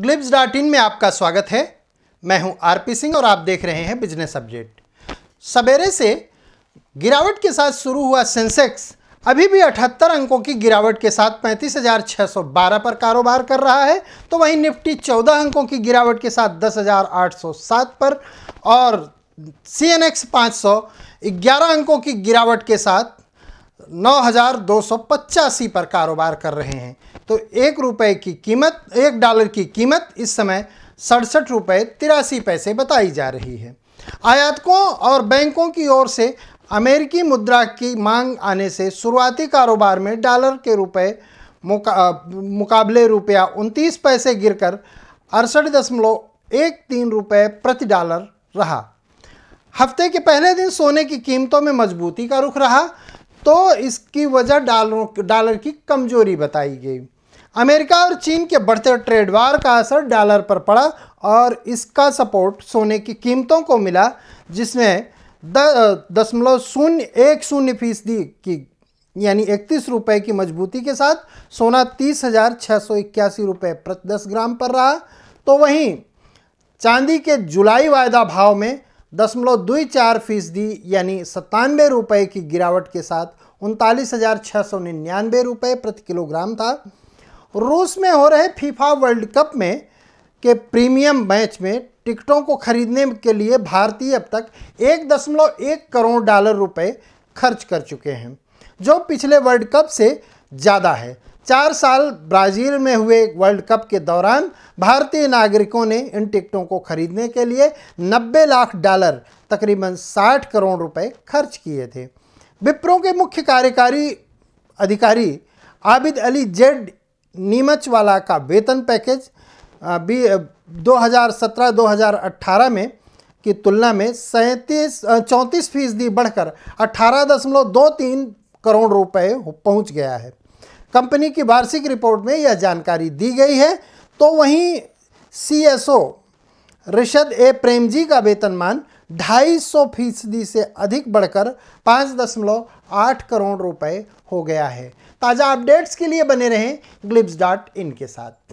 ग्लिप्स dot in में आपका स्वागत है मैं हूं आरपी सिंह और आप देख रहे हैं बिजनेस अपडेट सवेरे से गिरावट के साथ शुरू हुआ सेंसेक्स अभी भी 78 अंकों की गिरावट के साथ 35,612 पर कारोबार कर रहा है तो वहीं निफ्टी 14 अंकों की गिरावट के साथ 10,807 पर और सी एन एक्स अंकों की गिरावट के साथ नौ पर कारोबार कर रहे हैं तो एक रुपये की कीमत एक डॉलर की कीमत इस समय सड़सठ रुपये तिरासी पैसे बताई जा रही है आयातकों और बैंकों की ओर से अमेरिकी मुद्रा की मांग आने से शुरुआती कारोबार में डॉलर के रुपए मुका, मुकाबले रुपया उनतीस पैसे गिरकर अड़सठ दशमलव एक तीन रुपये प्रति डॉलर रहा हफ्ते के पहले दिन सोने की कीमतों में मजबूती का रुख रहा तो इसकी वजह डॉलरों डॉलर की कमजोरी बताई गई अमेरिका और चीन के बढ़ते ट्रेड वार का असर डॉलर पर पड़ा और इसका सपोर्ट सोने की कीमतों को मिला जिसमें दशमलव शून्य एक शून्य फीसदी की यानी इकतीस रुपये की मजबूती के साथ सोना तीस हज़ार छः सौ इक्यासी रुपये प्रति दस ग्राम पर रहा तो वहीं चांदी के जुलाई वायदा भाव में दशमलव दुई चार फीसदी यानी सत्तानवे रुपये की गिरावट के साथ उनतालीस हज़ार छः सौ निन्यानवे रुपये प्रति किलोग्राम था रूस में हो रहे फीफा वर्ल्ड कप में के प्रीमियम मैच में टिकटों को खरीदने के लिए भारतीय अब तक एक दशमलव एक करोड़ डॉलर रुपए खर्च कर चुके हैं जो पिछले वर्ल्ड कप से ज़्यादा है चार साल ब्राज़ील में हुए वर्ल्ड कप के दौरान भारतीय नागरिकों ने इन टिकटों को खरीदने के लिए 90 लाख डॉलर तकरीबन 60 करोड़ रुपए खर्च किए थे विप्रो के मुख्य कार्यकारी अधिकारी आबिद अली जेड नीमचवाला का वेतन पैकेज बी 2017-2018 में की तुलना में सैंतीस चौंतीस फीसदी बढ़कर अट्ठारह दशमलव दो तीन करोड़ रुपये पहुँच गया है कंपनी की वार्षिक रिपोर्ट में यह जानकारी दी गई है तो वहीं सी एस ओ रिशद ए प्रेम जी का वेतनमान ढाई सौ फीसदी से अधिक बढ़कर पाँच दशमलव आठ करोड़ रुपए हो गया है ताज़ा अपडेट्स के लिए बने रहें ग्लिप्स डॉट इन के साथ